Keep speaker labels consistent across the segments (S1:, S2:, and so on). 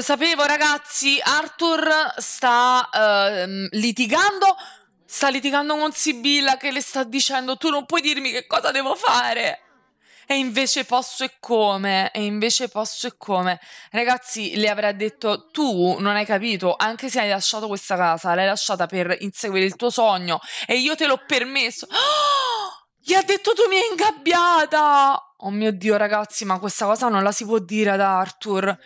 S1: Lo sapevo ragazzi, Arthur sta uh, litigando, sta litigando con Sibilla che le sta dicendo tu non puoi dirmi che cosa devo fare. E invece posso e come, e invece posso e come. Ragazzi, le avrà detto tu non hai capito, anche se hai lasciato questa casa, l'hai lasciata per inseguire il tuo sogno e io te l'ho permesso. Oh, gli ha detto tu mi hai ingabbiata. Oh mio Dio ragazzi, ma questa cosa non la si può dire ad Arthur.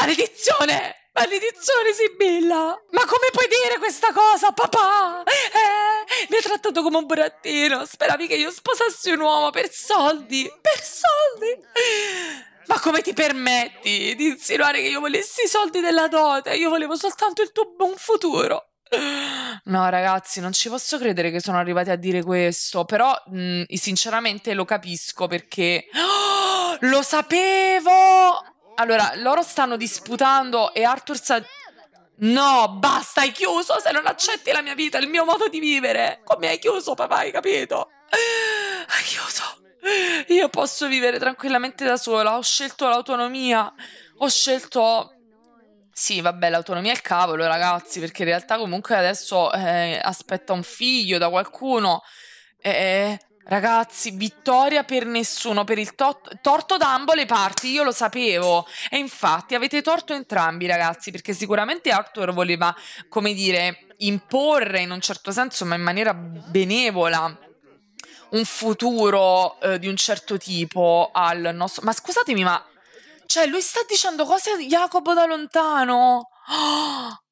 S1: Maledizione! Maledizione Sibilla! Ma come puoi dire questa cosa, papà? Eh, mi ha trattato come un burattino. Speravi che io sposassi un uomo per soldi. Per soldi? Ma come ti permetti di insinuare che io volessi i soldi della dote? Io volevo soltanto il tuo buon futuro. No, ragazzi, non ci posso credere che sono arrivati a dire questo. Però, mh, mm, sinceramente, lo capisco perché. Oh, lo sapevo! Allora, loro stanno disputando e Arthur sa... No, basta, hai chiuso se non accetti la mia vita, il mio modo di vivere. Come hai chiuso, papà, hai capito? Hai chiuso. Io posso vivere tranquillamente da sola, ho scelto l'autonomia, ho scelto... Sì, vabbè, l'autonomia è il cavolo, ragazzi, perché in realtà comunque adesso eh, aspetta un figlio da qualcuno. Eh, Ragazzi, vittoria per nessuno, per il tot torto da ambo le parti, io lo sapevo. E infatti avete torto entrambi, ragazzi, perché sicuramente Arthur voleva, come dire, imporre in un certo senso, ma in maniera benevola, un futuro eh, di un certo tipo al nostro... Ma scusatemi, ma... Cioè, lui sta dicendo cose a Jacopo da lontano. Oh!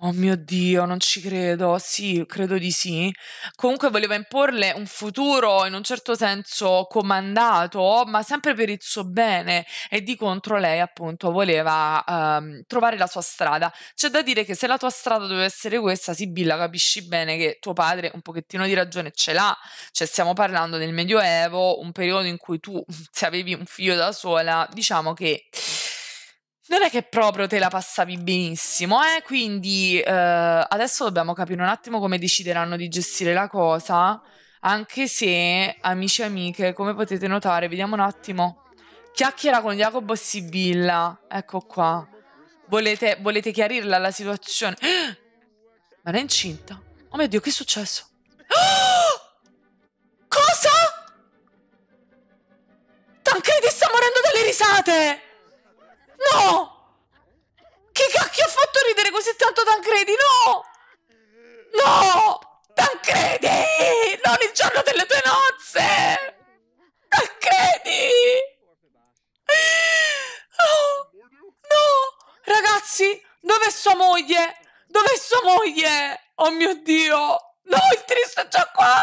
S1: Oh mio Dio, non ci credo. Sì, credo di sì. Comunque voleva imporle un futuro in un certo senso comandato, ma sempre per il suo bene e di contro lei appunto voleva ehm, trovare la sua strada. C'è da dire che se la tua strada doveva essere questa, Sibilla, capisci bene che tuo padre un pochettino di ragione ce l'ha. Cioè stiamo parlando del Medioevo, un periodo in cui tu se avevi un figlio da sola, diciamo che non è che proprio te la passavi benissimo, eh? quindi eh, adesso dobbiamo capire un attimo come decideranno di gestire la cosa, anche se, amici e amiche, come potete notare, vediamo un attimo, chiacchiera con Jacopo Sibilla, ecco qua, volete, volete chiarirla la situazione? Ma era incinta? Oh mio Dio, che è successo? Cosa? Tancredi sta morendo dalle risate! No! Che cacchio ha fatto ridere così tanto Tancredi? No! No! Tancredi! Non il giorno delle tue nozze! Tancredi! no! Ragazzi, dov'è sua moglie? Dov'è sua moglie? Oh mio Dio! No, il triste è già qua!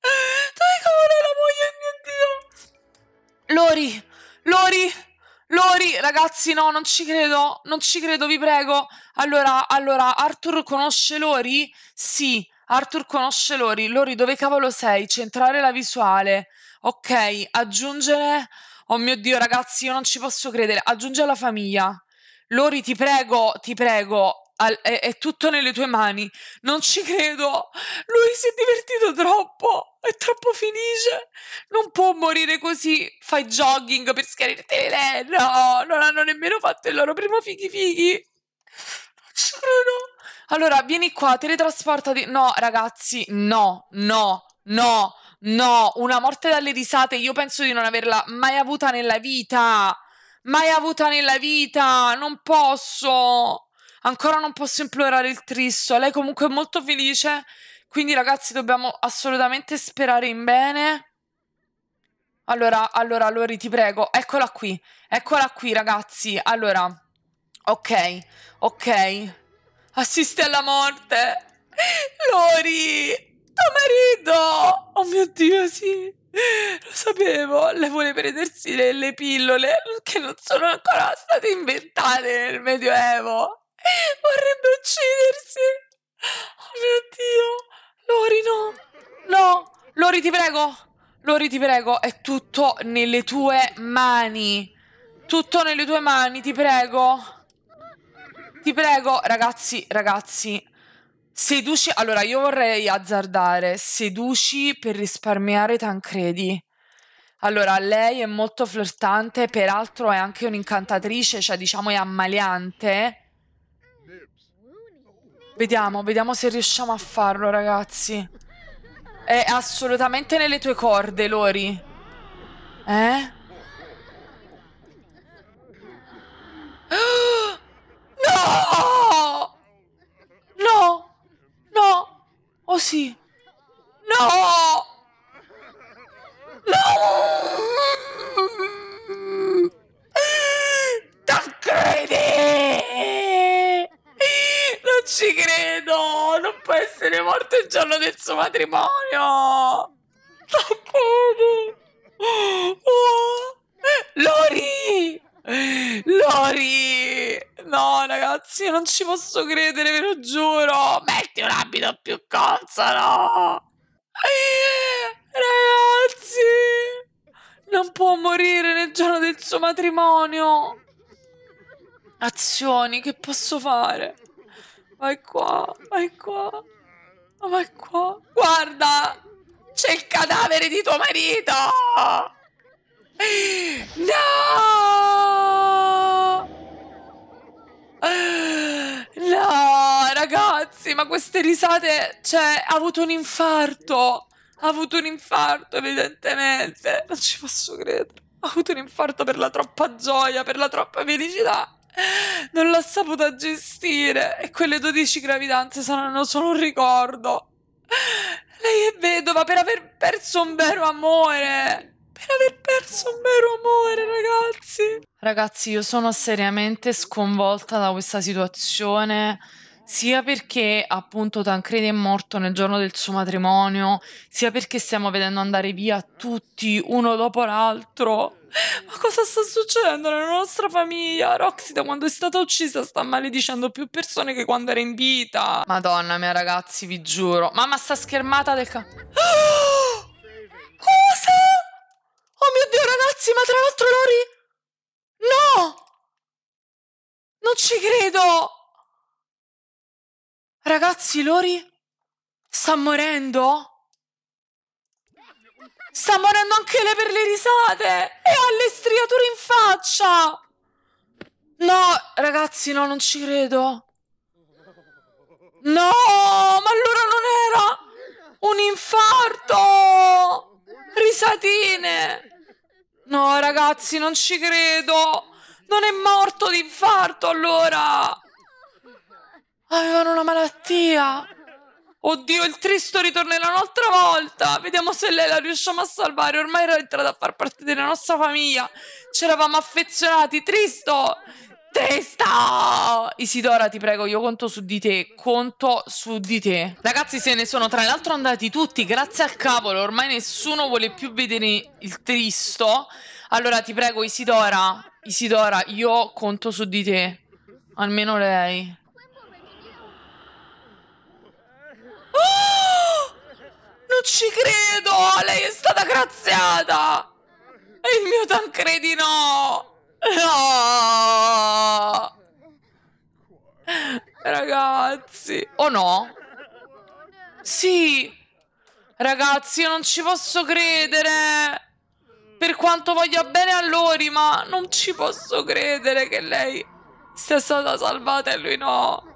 S1: Dove cavolo è la moglie, oh mio Dio? Lori! Lori! Lori, ragazzi, no, non ci credo, non ci credo, vi prego. Allora, allora, Arthur conosce Lori? Sì, Arthur conosce Lori. Lori, dove cavolo sei? Centrare la visuale. Ok, aggiungere... Oh mio Dio, ragazzi, io non ci posso credere. Aggiunge la famiglia. Lori, ti prego, ti prego, al, è, è, tutto nelle tue mani. Non ci credo. Lui si è divertito troppo. È troppo felice. Non può morire così. Fai jogging per schiarirti le No, non hanno nemmeno fatto il loro primo fighi fighi. Non ci credo. Allora, vieni qua, teletrasportati. No, ragazzi, no, no, no, no. Una morte dalle risate, io penso di non averla mai avuta nella vita. Mai avuta nella vita. Non posso Ancora non posso implorare il tristo. Lei comunque è molto felice. Quindi, ragazzi, dobbiamo assolutamente sperare in bene. Allora, allora, Lori, ti prego. Eccola qui. Eccola qui, ragazzi. Allora. Ok, ok. Assiste alla morte. Lori! Tuo marito! Oh mio Dio, sì. Lo sapevo, lei vuole prendersi le, le pillole che non sono ancora state inventate nel Medioevo. Vorrebbe uccidersi. Oh mio Dio. Lori, no. No. Lori, ti prego. Lori, ti prego. È tutto nelle tue mani. Tutto nelle tue mani, ti prego. Ti prego, ragazzi, ragazzi. Seduci. Allora, io vorrei azzardare. Seduci per risparmiare Tancredi. Allora, lei è molto flirtante, peraltro è anche un'incantatrice, cioè diciamo è ammaliante. Vediamo, vediamo se riusciamo a farlo, ragazzi. È assolutamente nelle tue corde, Lori. Eh? No! No! No! Oh sì! No! giorno del suo matrimonio! bene. Oh. Lori! Lori! No, ragazzi, io non ci posso credere, ve lo giuro! Metti un abito più consono! Ragazzi! Non può morire nel giorno del suo matrimonio! Azioni, che posso fare? Vai qua, vai qua. Oh, ma qua, guarda, c'è il cadavere di tuo marito! No! No, ragazzi, ma queste risate, cioè, ha avuto un infarto. Ha avuto un infarto, evidentemente. Non ci posso credere. Ha avuto un infarto per la troppa gioia, per la troppa felicità non l'ha saputa gestire e quelle 12 gravidanze saranno solo un ricordo. Lei è vedova per aver perso un vero amore. Per aver perso un vero amore, ragazzi. Ragazzi, io sono seriamente sconvolta da questa situazione sia perché appunto Tancredi è morto nel giorno del suo matrimonio, sia perché stiamo vedendo andare via tutti uno dopo l'altro. Ma cosa sta succedendo nella nostra famiglia? Roxy da quando è stata uccisa sta maledicendo più persone che quando era in vita. Madonna mia ragazzi, vi giuro. Mamma sta schermata del ca... Ah! Cosa? Oh mio Dio ragazzi, ma tra l'altro Lori... No! Non ci credo! Ragazzi, Lori sta morendo? Sta morendo anche lei per le risate! E ha le striature in faccia! No, ragazzi, no, non ci credo. No, ma allora non era un infarto! Risatine! No, ragazzi, non ci credo! Non è morto di infarto allora! Avevano una malattia. Oddio, il Tristo ritornerà un'altra volta. Vediamo se lei la riusciamo a salvare. Ormai era entrata a far parte della nostra famiglia. Ci eravamo affezionati. Tristo! Tristo! Isidora, ti prego, io conto su di te. Conto su di te. Ragazzi, se ne sono tra l'altro andati tutti. Grazie al cavolo. Ormai nessuno vuole più vedere il Tristo. Allora, ti prego, Isidora. Isidora, io conto su di te. Almeno lei. Oh! Non ci credo! Lei è stata graziata! E il mio Tancredi no! No! Ragazzi! O oh no? Sì! Ragazzi, io non ci posso credere! Per quanto voglia bene a Lori, ma non ci posso credere che lei sia stata salvata e lui no!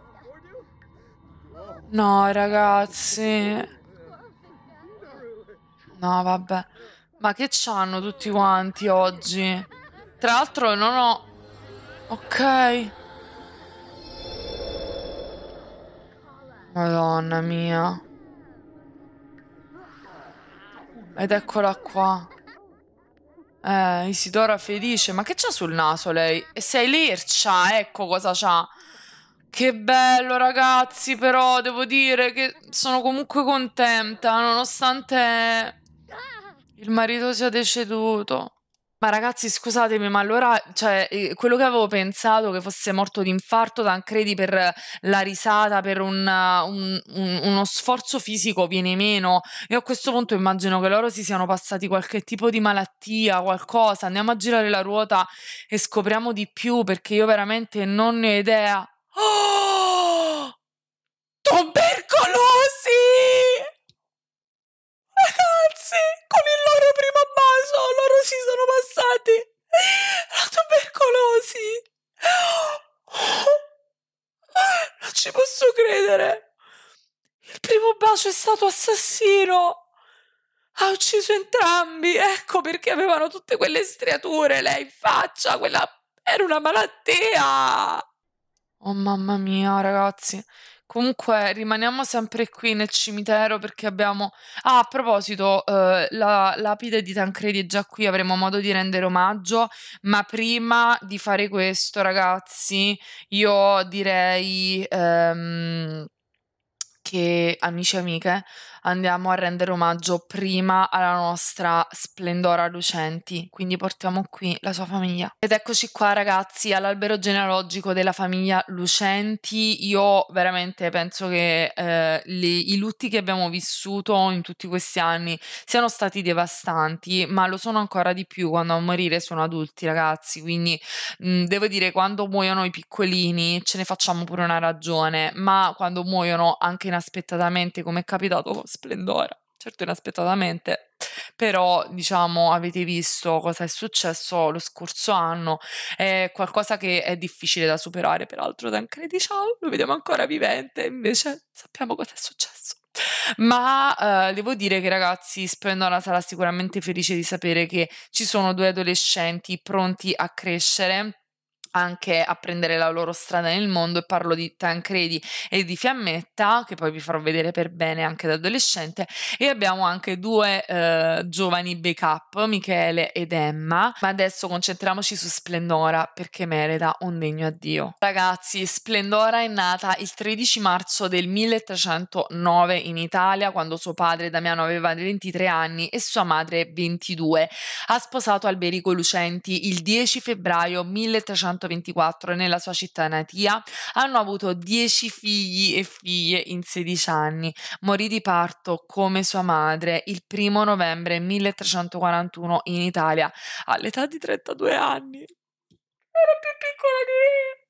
S1: No, ragazzi. No, vabbè. Ma che c'hanno tutti quanti oggi? Tra l'altro non ho... Ok. Madonna mia. Ed eccola qua. Eh, Isidora felice. Ma che c'ha sul naso lei? E sei l'ircia, ecco cosa c'ha. Che bello ragazzi, però devo dire che sono comunque contenta, nonostante il marito sia deceduto. Ma ragazzi, scusatemi, ma allora, cioè, eh, quello che avevo pensato che fosse morto di infarto, Tancredi per la risata, per un, un, un, uno sforzo fisico viene meno. Io a questo punto immagino che loro si siano passati qualche tipo di malattia, qualcosa. Andiamo a girare la ruota e scopriamo di più, perché io veramente non ne ho idea. Tubercolosi! Oh! Ragazzi, con il loro primo bacio loro si sono passati la tubercolosi! non ci posso credere! Il primo bacio è stato assassino! Ha ucciso entrambi, ecco perché avevano tutte quelle striature lei in faccia, quella era una malattia! Oh mamma mia, ragazzi. Comunque rimaniamo sempre qui nel cimitero perché abbiamo... Ah, a proposito, eh, la lapide di Tancredi è già qui, avremo modo di rendere omaggio, ma prima di fare questo, ragazzi, io direi ehm, che, amici e amiche, andiamo a rendere omaggio prima alla nostra splendora Lucenti, quindi portiamo qui la sua famiglia. Ed eccoci qua ragazzi all'albero genealogico della famiglia Lucenti, io veramente penso che eh, le, i lutti che abbiamo vissuto in tutti questi anni siano stati devastanti, ma lo sono ancora di più quando a morire sono adulti ragazzi, quindi mh, mm, devo dire quando muoiono i piccolini ce ne facciamo pure una ragione, ma quando muoiono anche inaspettatamente come è capitato splendore, certo inaspettatamente, però diciamo avete visto cosa è successo lo scorso anno, è qualcosa che è difficile da superare, peraltro da Tancredi Ciao lo vediamo ancora vivente, invece sappiamo cosa è successo. Ma eh, devo dire che ragazzi, Splendora sarà sicuramente felice di sapere che ci sono due adolescenti pronti a crescere anche a prendere la loro strada nel mondo e parlo di Tancredi e di Fiammetta che poi vi farò vedere per bene anche da adolescente e abbiamo anche due eh, giovani backup Michele ed Emma ma adesso concentriamoci su Splendora perché merita un degno addio ragazzi Splendora è nata il 13 marzo del 1309 in Italia quando suo padre Damiano aveva 23 anni e sua madre 22 ha sposato Alberico Lucenti il 10 febbraio 1309 1924 nella sua città natia, hanno avuto 10 figli e figlie in 16 anni. Morì di parto come sua madre il 1 novembre 1341 in Italia all'età di 32 anni. Era più piccola di me.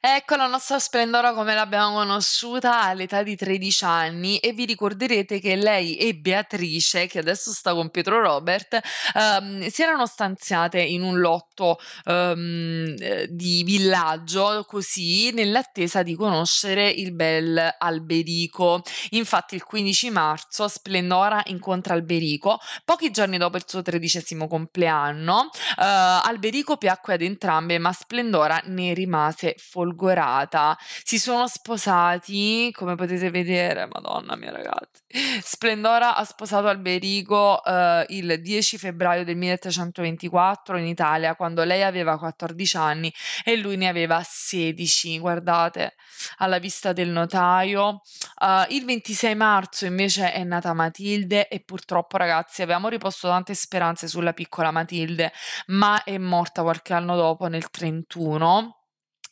S1: Ecco la nostra splendora come l'abbiamo conosciuta all'età di 13 anni e vi ricorderete che lei e Beatrice, che adesso sta con Pietro Robert, ehm, si erano stanziate in un lotto ehm, eh, di villaggio così nell'attesa di conoscere il bel Alberico. Infatti il 15 marzo Splendora incontra Alberico, pochi giorni dopo il suo tredicesimo compleanno. Eh, Alberico piacque ad entrambe ma Splendora ne rimase folgorato folgorata. Si sono sposati, come potete vedere, madonna mia ragazzi. Splendora ha sposato Alberigo eh, il 10 febbraio del 1324 in Italia, quando lei aveva 14 anni e lui ne aveva 16, guardate, alla vista del notaio. Eh, il 26 marzo invece è nata Matilde e purtroppo ragazzi avevamo riposto tante speranze sulla piccola Matilde, ma è morta qualche anno dopo nel 31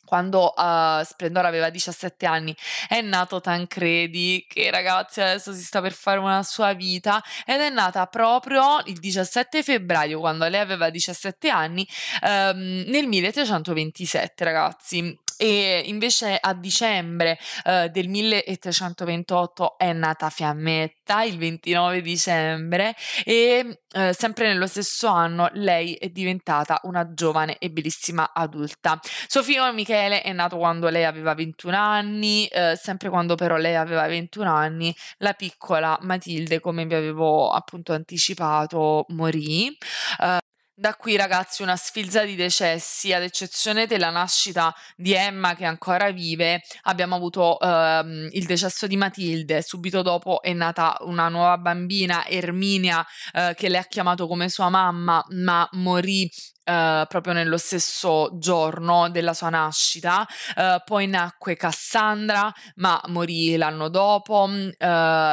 S1: quando uh, Splendor aveva 17 anni è nato Tancredi che ragazzi adesso si sta per fare una sua vita ed è nata proprio il 17 febbraio quando lei aveva 17 anni um, nel 1327 ragazzi e invece a dicembre eh, del 1328 è nata Fiammetta, il 29 dicembre, e eh, sempre nello stesso anno lei è diventata una giovane e bellissima adulta. Suo figlio Michele è nato quando lei aveva 21 anni, eh, sempre quando però lei aveva 21 anni, la piccola Matilde, come vi avevo appunto anticipato, morì. Eh, da qui ragazzi una sfilza di decessi, ad eccezione della nascita di Emma che ancora vive, abbiamo avuto ehm, il decesso di Matilde, subito dopo è nata una nuova bambina, Erminia, eh, che le ha chiamato come sua mamma, ma morì eh, proprio nello stesso giorno della sua nascita. Uh, poi nacque Cassandra, ma morì l'anno dopo uh,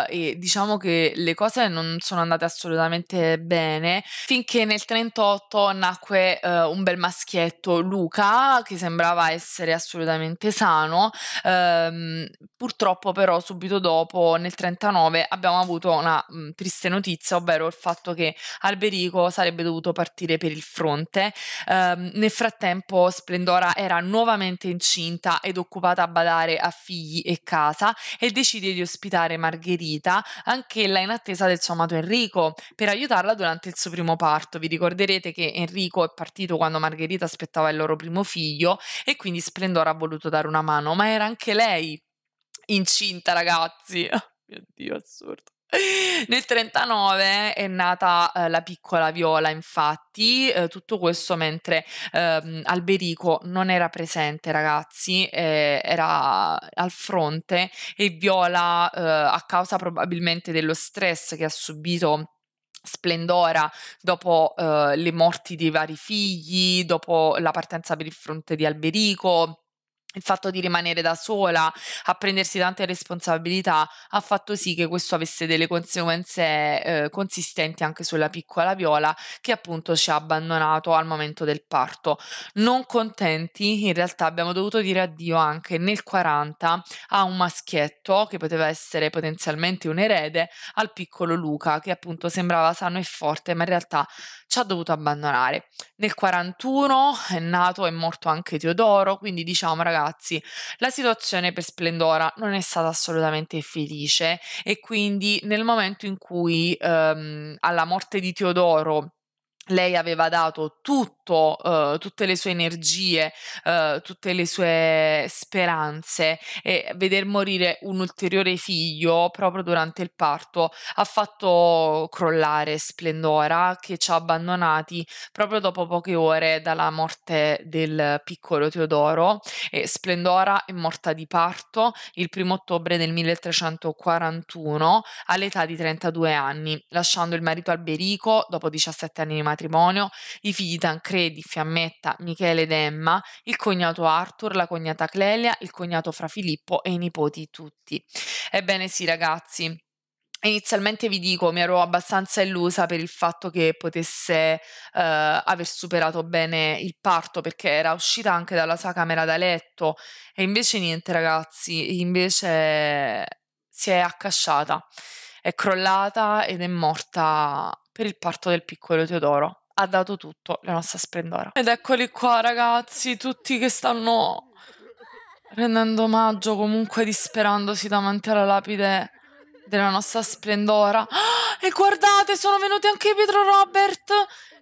S1: e diciamo che le cose non sono andate assolutamente bene finché nel 38 nacque un bel maschietto Luca che sembrava essere assolutamente sano. Ehm, purtroppo però subito dopo nel 39 abbiamo avuto una mh, mm, triste notizia, ovvero il fatto che Alberico sarebbe dovuto partire per il fronte morte. Cioè, um, nel frattempo Splendora era nuovamente incinta ed occupata a badare a figli e casa e decide di ospitare Margherita, anch'ella in attesa del suo amato Enrico, per aiutarla durante il suo primo parto. Vi ricorderete che Enrico è partito quando Margherita aspettava il loro primo figlio e quindi Splendora ha voluto dare una mano, ma era anche lei incinta, ragazzi. Oh, mio Dio, assurdo. Nel 39 è nata eh, la piccola Viola, infatti, eh, tutto questo mentre eh, Alberico non era presente, ragazzi, eh, era al fronte e Viola, eh, a causa probabilmente dello stress che ha subito splendora dopo eh, le morti dei vari figli, dopo la partenza per il fronte di Alberico, il fatto di rimanere da sola, a prendersi tante responsabilità, ha fatto sì che questo avesse delle conseguenze eh, consistenti anche sulla piccola Viola che appunto ci ha abbandonato al momento del parto. Non contenti, in realtà abbiamo dovuto dire addio anche nel 40 a un maschietto che poteva essere potenzialmente un erede al piccolo Luca che appunto sembrava sano e forte ma in realtà ci ha dovuto abbandonare. Nel 41 è nato e morto anche Teodoro, quindi diciamo ragazzi ragazzi. La situazione per Splendora non è stata assolutamente felice e quindi nel momento in cui ehm, alla morte di Teodoro lei aveva dato tutto, uh, tutte le sue energie, uh, tutte le sue speranze e veder morire un ulteriore figlio proprio durante il parto ha fatto crollare Splendora che ci ha abbandonati proprio dopo poche ore dalla morte del piccolo Teodoro e Splendora è morta di parto il primo ottobre del 1341 all'età di 32 anni lasciando il marito Alberico dopo 17 anni di matrimonio matrimonio, i figli Tancredi, Fiammetta, Michele ed Emma, il cognato Arthur, la cognata Clelia, il cognato Fra Filippo e i nipoti tutti. Ebbene sì ragazzi, Inizialmente vi dico, mi ero abbastanza illusa per il fatto che potesse eh, aver superato bene il parto perché era uscita anche dalla sua camera da letto e invece niente ragazzi, invece si è accasciata, è crollata ed è morta per il parto del piccolo Teodoro. Ha dato tutto la nostra splendora. Ed eccoli qua, ragazzi, tutti che stanno rendendo omaggio, comunque disperandosi davanti alla lapide della nostra splendora. Ah, e guardate, sono venuti anche Pietro Robert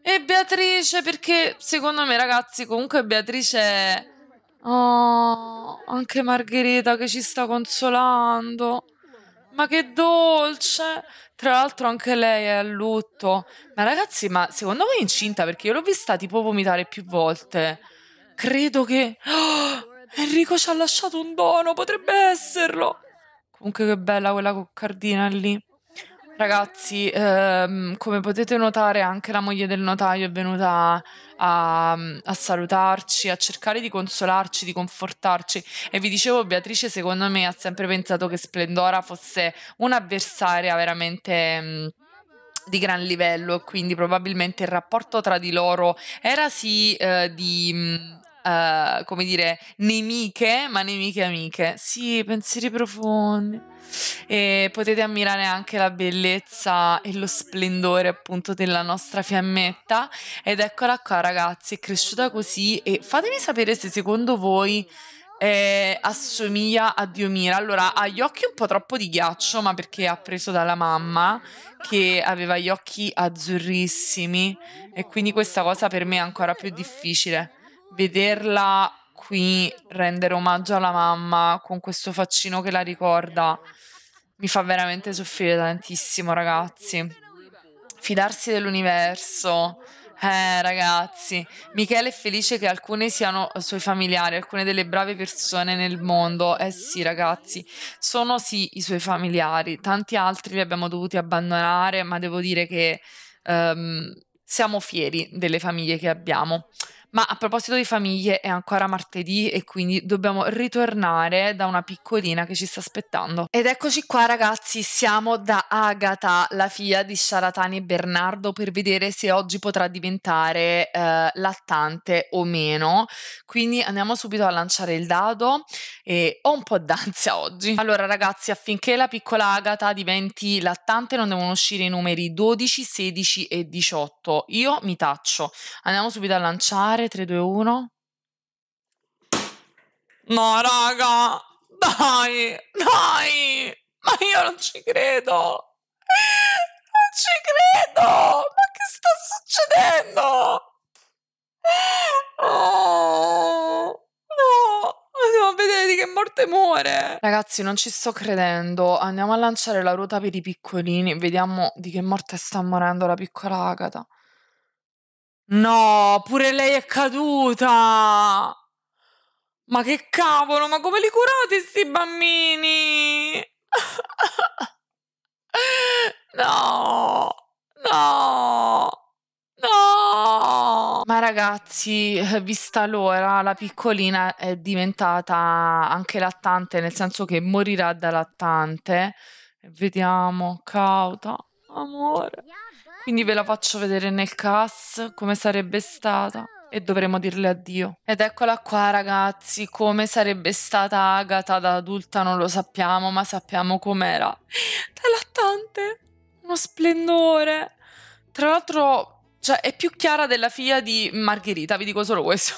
S1: e Beatrice, perché secondo me, ragazzi, comunque Beatrice... Oh, anche Margherita che ci sta consolando ma che dolce! Tra l'altro anche lei è a lutto. Ma ragazzi, ma secondo voi è incinta? Perché io l'ho vista tipo vomitare più volte. Credo che... Oh, Enrico ci ha lasciato un dono, potrebbe esserlo. Comunque che bella quella coccardina lì. Ragazzi, ehm, come potete notare, anche la moglie del notaio è venuta a, a, salutarci, a cercare di consolarci, di confortarci. E vi dicevo, Beatrice, secondo me, ha sempre pensato che Splendora fosse un'avversaria veramente. Mh, mm, di gran livello e quindi probabilmente il rapporto tra di loro era sì eh, di Uh, come dire, nemiche, ma nemiche amiche. Sì, pensieri profondi e potete ammirare anche la bellezza e lo splendore appunto della nostra fiammetta ed eccola qua ragazzi, è cresciuta così e fatemi sapere se secondo voi eh, assomiglia a Diomira. Allora, ha gli occhi un po' troppo di ghiaccio, ma perché ha preso dalla mamma che aveva gli occhi azzurrissimi e quindi questa cosa per me è ancora più difficile. Vederla qui rendere omaggio alla mamma con questo faccino che la ricorda mi fa veramente soffrire tantissimo, ragazzi. Fidarsi dell'universo. Eh, ragazzi, Michele è felice che alcune siano suoi familiari, alcune delle brave persone nel mondo. Eh sì, ragazzi, sono sì i suoi familiari. Tanti altri li abbiamo dovuti abbandonare, ma devo dire che ehm, siamo fieri delle famiglie che abbiamo. Ma a proposito di famiglie, è ancora martedì e quindi dobbiamo ritornare da una piccolina che ci sta aspettando. Ed eccoci qua ragazzi, siamo da Agatha, la figlia di Sharatani e Bernardo, per vedere se oggi potrà diventare eh, lattante o meno. Quindi andiamo subito a lanciare il dado e ho un po' d'ansia oggi. Allora ragazzi, affinché la piccola Agatha diventi lattante non devono uscire i numeri 12, 16 e 18. Io mi taccio. Andiamo subito a lanciare contare? 3, 2, 1. No, raga, dai, dai, ma io non ci credo. Non ci credo. Ma che sta succedendo? Oh, no, andiamo a vedere di che morte muore. Ragazzi, non ci sto credendo. Andiamo a lanciare la ruota per i piccolini. Vediamo di che morte sta morendo la piccola Agata. No, pure lei è caduta! Ma che cavolo, ma come li curate sti bambini? no, no, no! Ma ragazzi, vista l'ora, la piccolina è diventata anche lattante, nel senso che morirà da lattante. Vediamo, cauta, amore. Quindi ve la faccio vedere nel cast come sarebbe stata e dovremo dirle addio. Ed eccola qua ragazzi, come sarebbe stata Agatha da adulta non lo sappiamo, ma sappiamo com'era. Da lattante, uno splendore. Tra l'altro, cioè, è più chiara della figlia di Margherita, vi dico solo questo.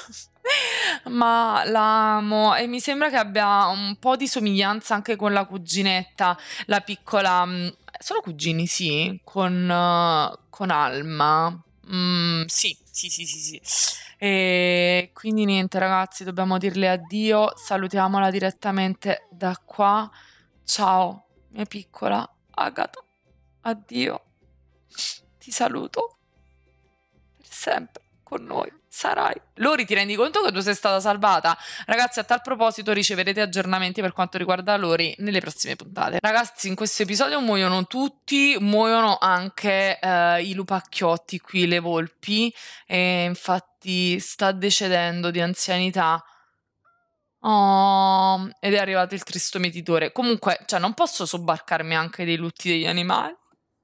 S1: ma l'amo e mi sembra che abbia un po' di somiglianza anche con la cuginetta, la piccola mm, sono cugini, sì, con, uh, con Alma. Mm, sì, sì, sì, sì, sì. E quindi niente ragazzi, dobbiamo dirle addio, salutiamola direttamente da qua. Ciao, mia piccola Agata, addio, ti saluto per sempre con noi sarai. Lori, ti rendi conto che tu sei stata salvata? Ragazzi, a tal proposito riceverete aggiornamenti per quanto riguarda Lori nelle prossime puntate. Ragazzi, in questo episodio muoiono tutti, muoiono anche eh, i lupacchiotti, qui le volpi, e infatti sta decedendo di anzianità. Oh, ed è arrivato il tristo metitore. Comunque, cioè, non posso sobbarcarmi anche dei lutti degli animali.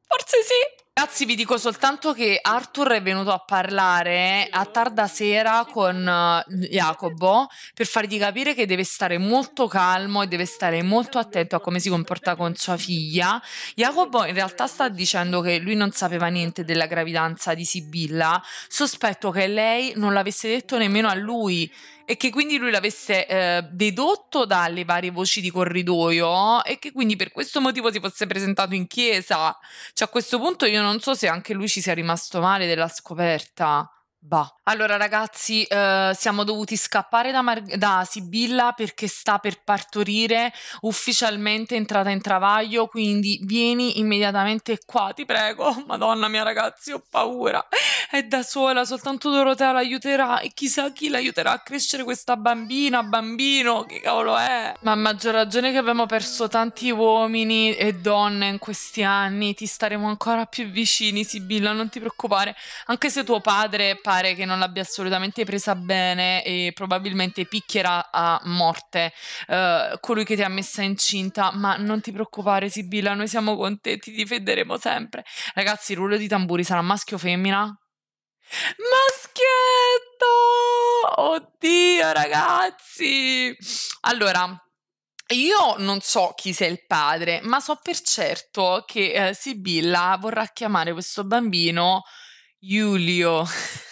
S1: Forse sì, Ragazzi, vi dico soltanto che Arthur è venuto a parlare a tarda sera con eh, Jacobo per fargli capire che deve stare molto calmo e deve stare molto attento a come si comporta con sua figlia. Jacobo in realtà sta dicendo che lui non sapeva niente della gravidanza di Sibilla, sospetto che lei non l'avesse detto nemmeno a lui e che quindi lui l'avesse eh, dedotto dalle varie voci di corridoio e che quindi per questo motivo si fosse presentato in chiesa. Cioè a questo punto io non so se anche lui ci sia rimasto male della scoperta. Bah. Allora ragazzi, eh, siamo dovuti scappare da, Mar- da, Sibilla perché sta per partorire ufficialmente entrata in travaglio, quindi vieni immediatamente qua, ti prego. Madonna mia ragazzi, ho paura. È da sola, soltanto Dorotea l'aiuterà e chissà chi l'aiuterà a crescere questa bambina, bambino, che cavolo è? Ma a maggior ragione che abbiamo perso tanti uomini e donne in questi anni, ti staremo ancora più vicini Sibilla, non ti preoccupare, anche se tuo padre pare che non non l'abbia assolutamente presa bene e probabilmente picchierà a morte eh, colui che ti ha messa incinta, ma non ti preoccupare Sibilla, noi siamo con te, ti difenderemo sempre. Ragazzi, il rullo di tamburi sarà maschio o femmina? Maschietto! Oddio, ragazzi! Allora, io non so chi sia il padre, ma so per certo che eh, Sibilla vorrà chiamare questo bambino Giulio.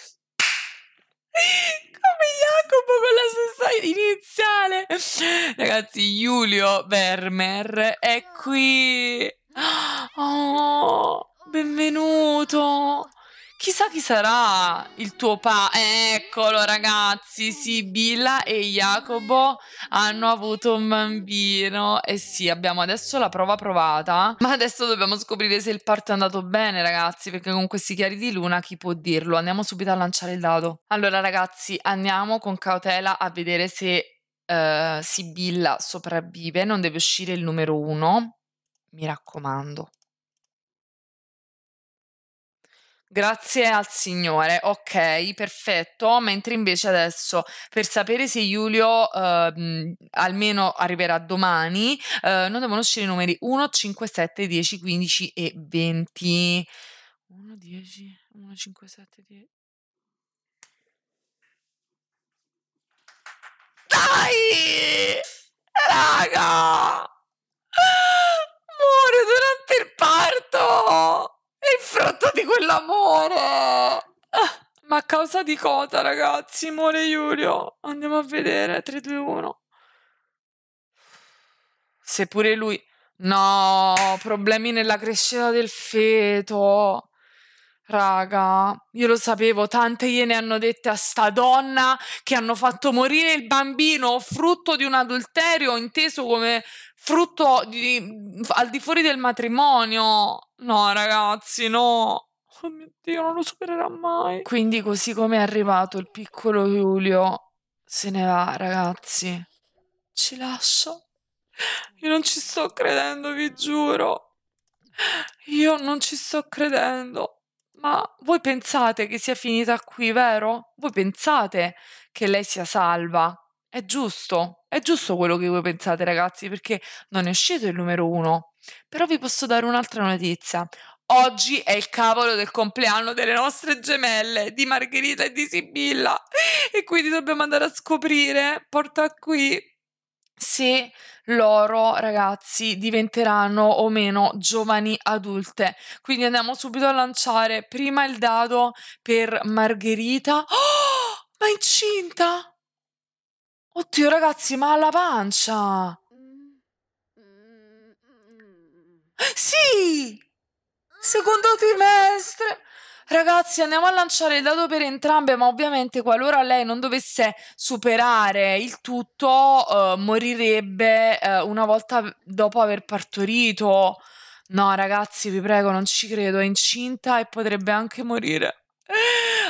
S1: come Jacopo con la stessa iniziale. Ragazzi, Giulio Vermeer è qui. Ah. Oh, benvenuto. Chissà chi sarà il tuo pa. Eccolo ragazzi, Sibilla e Jacopo hanno avuto un bambino. E sì, abbiamo adesso la prova provata. Ma adesso dobbiamo scoprire se il parto è andato bene ragazzi, perché con questi chiari di luna chi può dirlo? Andiamo subito a lanciare il dado. Allora ragazzi, andiamo con cautela a vedere se uh, Sibilla sopravvive. Non deve uscire il numero uno, Mi raccomando. Grazie al Signore, ok, perfetto. Mentre invece adesso per sapere se Giulio eh, almeno arriverà domani, eh, non devono uscire i numeri 1, 5, 7, 10, 15 e 20. 1, 10, 1, 5, 7, 10. Dai! Raga! Muore durante il parto! frutto di quell'amore! Ah, ma a causa di cosa, ragazzi? Muore Giulio. Andiamo a vedere. 3, 2, 1. Seppure lui... No, problemi nella crescita del feto. Raga, io lo sapevo, tante gliene hanno dette a sta donna che hanno fatto morire il bambino frutto di un adulterio inteso come frutto di, mhmm, al di fuori del matrimonio. No, ragazzi, no. Oh mio Dio, non lo supererà mai. Quindi, così come è arrivato il piccolo Giulio, se ne va, ragazzi. Ci lascio. Io non ci sto credendo, vi giuro. Io non ci sto credendo. Ma voi pensate che sia finita qui, vero? Voi pensate che lei sia salva? È giusto, è giusto quello che voi pensate ragazzi, perché non è uscito il numero uno. Però vi posso dare un'altra notizia. Oggi è il cavolo del compleanno delle nostre gemelle, di Margherita e di Sibilla. E quindi dobbiamo andare a scoprire, porta qui, se loro ragazzi diventeranno o meno giovani adulte. Quindi andiamo subito a lanciare prima il dado per Margherita. Oh, ma incinta! Oddio ragazzi, ma ha la pancia! Sì! Secondo trimestre! Ragazzi, andiamo a lanciare il dado per entrambe, ma ovviamente qualora lei non dovesse superare il tutto, eh, morirebbe eh, una volta dopo aver partorito. No, ragazzi, vi prego, non ci credo, è incinta e potrebbe anche morire.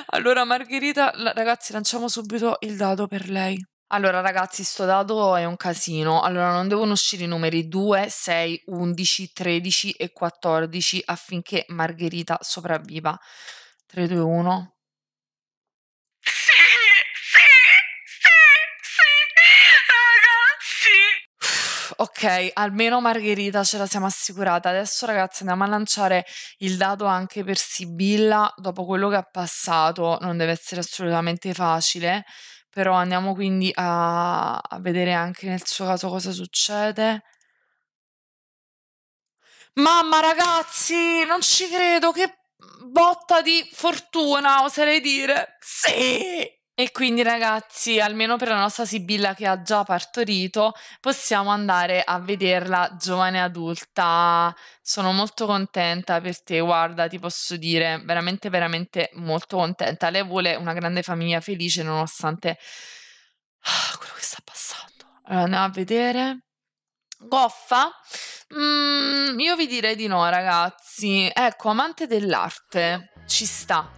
S1: Allora, Margherita, ragazzi, lanciamo subito il dado per lei. Allora, ragazzi, sto dato è un casino. Allora, non devono uscire i numeri 2, 6, 11, 13 e 14 affinché Margherita sopravviva. 3, 2, 1. Sì, sì, sì, ragazzi! Ok, almeno Margherita ce la siamo assicurata. Adesso, ragazzi, andiamo a lanciare il dado anche per Sibilla dopo quello che ha passato. Non deve essere assolutamente facile però andiamo quindi a, a vedere anche nel suo caso cosa succede. Mamma ragazzi, non ci credo, che botta di fortuna, oserei dire. Sì! E quindi ragazzi, almeno per la nostra Sibilla che ha già partorito, possiamo andare a vederla giovane adulta. Sono molto contenta per te, guarda, ti posso dire, veramente, veramente molto contenta. Lei vuole una grande famiglia felice nonostante ah, quello che sta passando. Allora, andiamo a vedere. Goffa? Mm, io vi direi di no, ragazzi. Ecco, amante dell'arte, ci sta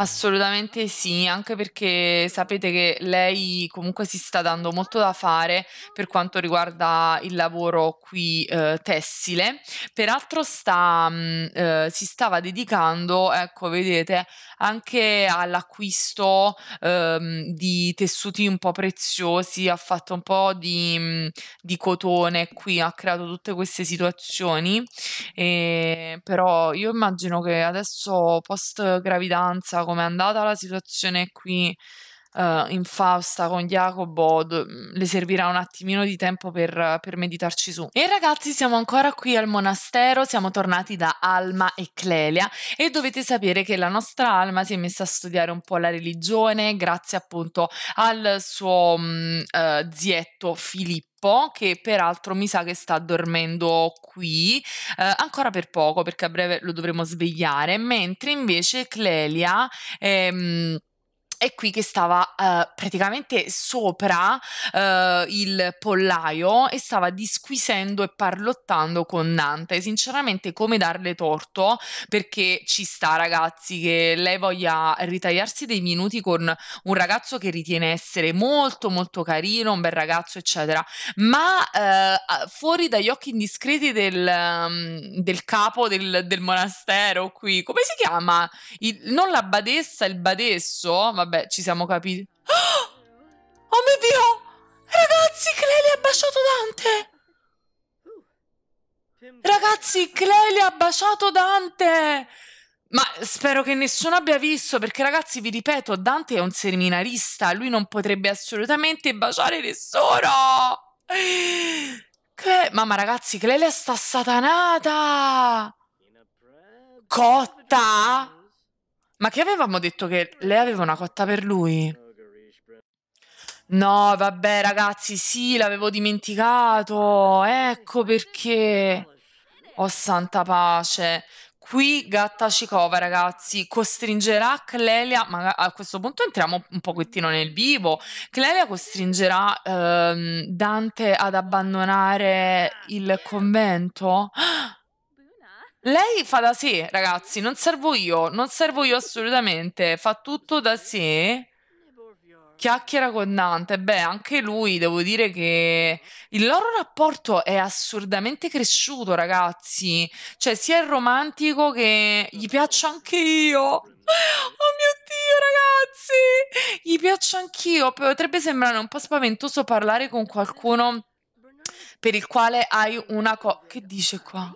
S1: Assolutamente sì, anche perché sapete che lei comunque si sta dando molto da fare per quanto riguarda il lavoro qui eh, tessile. Peraltro sta, mh, mm, eh, si stava dedicando, ecco, vedete, anche all'acquisto ehm, di tessuti un po' preziosi, ha fatto un po' di, mm, di cotone qui, ha creato tutte queste situazioni. E, però io immagino che adesso post gravidanza com'è andata la situazione qui uh, in Fausta con Jacopo d- mm, le servirà un attimino di tempo per, per, meditarci su. E ragazzi siamo ancora qui al monastero, siamo tornati da Alma e Clelia e dovete sapere che la nostra Alma si è messa a studiare un po' la religione grazie appunto al suo mh, mm, eh, uh, zietto Filippo che peraltro mi sa che sta dormendo qui eh, ancora per poco perché a breve lo dovremo svegliare mentre invece Clelia ehm, è qui che stava uh, praticamente sopra uh, il pollaio e stava disquisendo e parlottando con Dante. Sinceramente, come darle torto? Perché ci sta, ragazzi, che lei voglia ritagliarsi dei minuti con un ragazzo che ritiene essere molto, molto carino, un bel ragazzo, eccetera. Ma uh, fuori dagli occhi indiscreti del, um, del capo del, del, monastero, qui, come si chiama? Il, non la badessa, il badesso, vabbè Vabbè, ci siamo capiti. Oh, oh mio Dio! Ragazzi, Clelia ha baciato Dante! Ragazzi, Clelia ha baciato Dante! Ma spero che nessuno abbia visto, perché ragazzi, vi ripeto, Dante è un seminarista, lui non potrebbe assolutamente baciare nessuno! Cle- Mamma ragazzi, Clelia sta satanata! Cotta! Ma che avevamo detto che lei aveva una cotta per lui? No, vabbè, ragazzi, sì, l'avevo dimenticato. Ecco perché. Oh, santa pace. Qui Gatta Cicova, ragazzi, costringerà Clelia, ma a questo punto entriamo un pochettino nel vivo, Clelia costringerà ehm, Dante ad abbandonare il convento? Ah! Lei fa da sé, ragazzi, non servo io, non servo io assolutamente, fa tutto da sé. Chiacchiera con Dante, beh, anche lui devo dire che il loro rapporto è assurdamente cresciuto, ragazzi. Cioè, sia il romantico che gli piaccio anche io. Oh mio Dio, ragazzi! Gli piaccio anch'io. Potrebbe sembrare un po' spaventoso parlare con qualcuno per il quale hai una cosa. Che dice qua?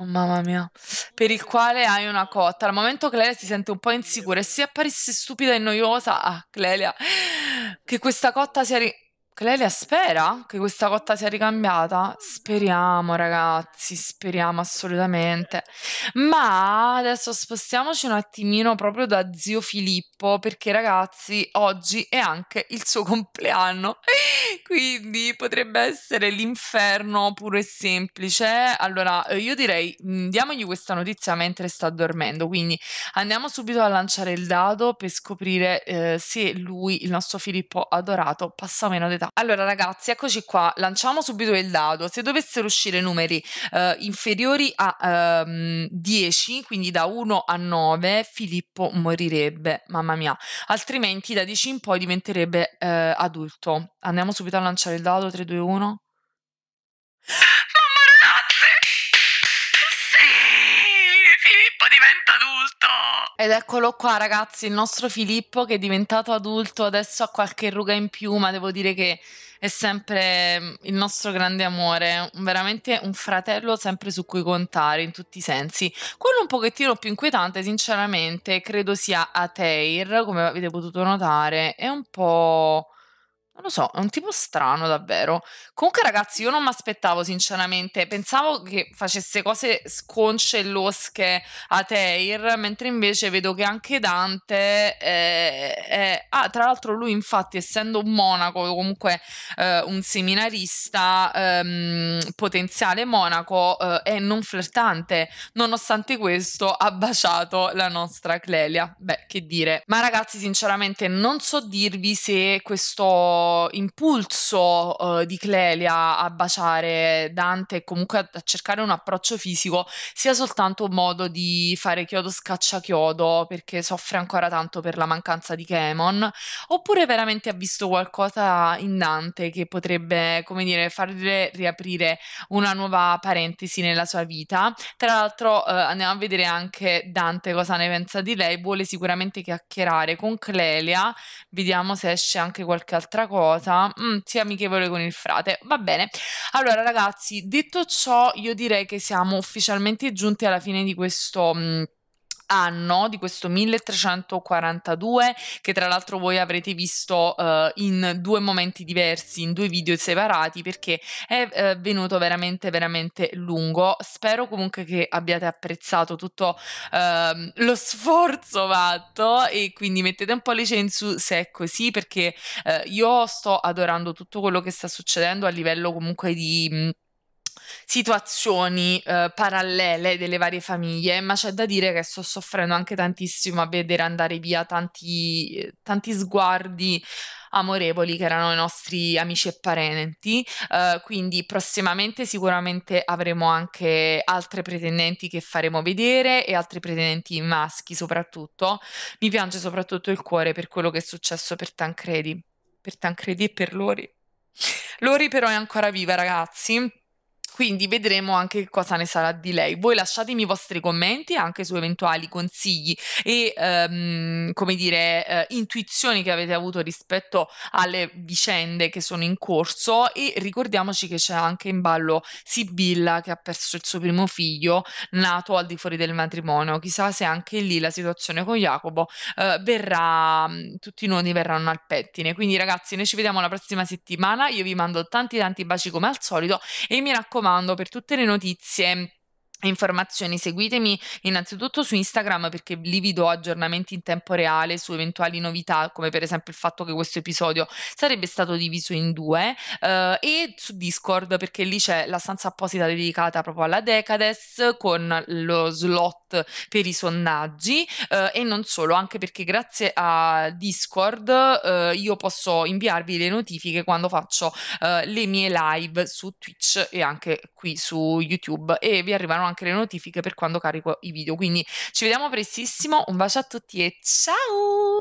S1: Oh, mamma mia, per il quale hai una cotta. Al momento Clelia si sente un po' insicura e se apparisse stupida e noiosa, ah, Clelia, che questa cotta sia... Ri- Clelia spera che questa cotta sia ricambiata? Speriamo, ragazzi, speriamo assolutamente. Ma adesso spostiamoci un attimino proprio da zio Filippo, perché ragazzi, oggi è anche il suo compleanno. Quindi potrebbe essere l'inferno puro e semplice. Allora, io direi mm, diamogli questa notizia mentre sta dormendo. Quindi andiamo subito a lanciare il dado per scoprire eh, se lui, il nostro Filippo adorato, passa meno d'età allora ragazzi, eccoci qua, lanciamo subito il dado. Se dovessero uscire numeri eh, inferiori a eh, 10, quindi da 1 a 9, Filippo morirebbe, mamma mia. Altrimenti da 10 in poi diventerebbe eh, adulto. Andiamo subito a lanciare il dado 3 2 1. Ah! Ed eccolo qua, ragazzi, il nostro Filippo che è diventato adulto, adesso ha qualche ruga in più, ma devo dire che è sempre mm, il nostro grande amore, veramente un fratello sempre su cui contare in tutti i sensi. Quello un pochettino più inquietante, sinceramente, credo sia Ateir, come avete potuto notare, è un po' Non lo so, è un tipo strano davvero. Comunque ragazzi, io non mi aspettavo sinceramente, pensavo che facesse cose sconce e losche a Teir, mentre invece vedo che anche Dante è... Eh, è... Ah, tra l'altro lui infatti essendo un monaco, comunque eh, un seminarista, ehm, potenziale monaco, eh, è non flirtante. Nonostante questo ha baciato la nostra Clelia. Beh, che dire. Ma ragazzi, sinceramente non so dirvi se questo impulso eh, di Clelia a baciare Dante e comunque a, a, cercare un approccio fisico sia soltanto un modo di fare chiodo scaccia chiodo perché soffre ancora tanto per la mancanza di Chemon, oppure veramente ha visto qualcosa in Dante che potrebbe, come dire, farle riaprire una nuova parentesi nella sua vita. Tra l'altro eh, andiamo a vedere anche Dante cosa ne pensa di lei, vuole sicuramente chiacchierare con Clelia, vediamo se esce anche qualche altra cosa cosa mm, sia amichevole con il frate. Va bene. Allora, ragazzi, detto ciò, io direi che siamo ufficialmente giunti alla fine di questo. Mm, anno, di questo 1342, che tra l'altro voi avrete visto eh, in due momenti diversi, in due video separati, perché è eh, venuto veramente, veramente lungo. Spero comunque che abbiate apprezzato tutto eh, lo sforzo fatto e quindi mettete un po' le su se è così, perché eh, io sto adorando tutto quello che sta succedendo a livello comunque di mm, situazioni eh, parallele delle varie famiglie, ma c'è da dire che sto soffrendo anche tantissimo a vedere andare via tanti, tanti sguardi amorevoli che erano i nostri amici e parenti. Uh, quindi prossimamente sicuramente avremo anche altre pretendenti che faremo vedere e altri pretendenti maschi soprattutto. Mi piange soprattutto il cuore per quello che è successo per Tancredi, per Tancredi e per Lori. Lori però è ancora viva ragazzi quindi vedremo anche cosa ne sarà di lei. Voi lasciatemi i vostri commenti anche su eventuali consigli e ehm, come dire eh, intuizioni che avete avuto rispetto alle vicende che sono in corso e ricordiamoci che c'è anche in ballo Sibilla che ha perso il suo primo figlio nato al di fuori del matrimonio. Chissà se anche lì la situazione con Jacopo eh, verrà, mm, tutti i nodi verranno al pettine. Quindi ragazzi, noi ci vediamo la prossima settimana. Io vi mando tanti tanti baci come al solito e mi raccomando raccomando, per tutte le notizie e informazioni seguitemi innanzitutto su Instagram perché lì vi do aggiornamenti in tempo reale su eventuali novità come per esempio il fatto che questo episodio sarebbe stato diviso in due eh, e su Discord perché lì c'è la stanza apposita dedicata proprio alla Decades con lo slot bot per i sondaggi eh, e non solo, anche perché grazie a Discord eh, io posso inviarvi le notifiche quando faccio eh, le mie live su Twitch e anche qui su YouTube e vi arrivano anche le notifiche per quando carico i video. Quindi ci vediamo prestissimo, un bacio a tutti e ciao!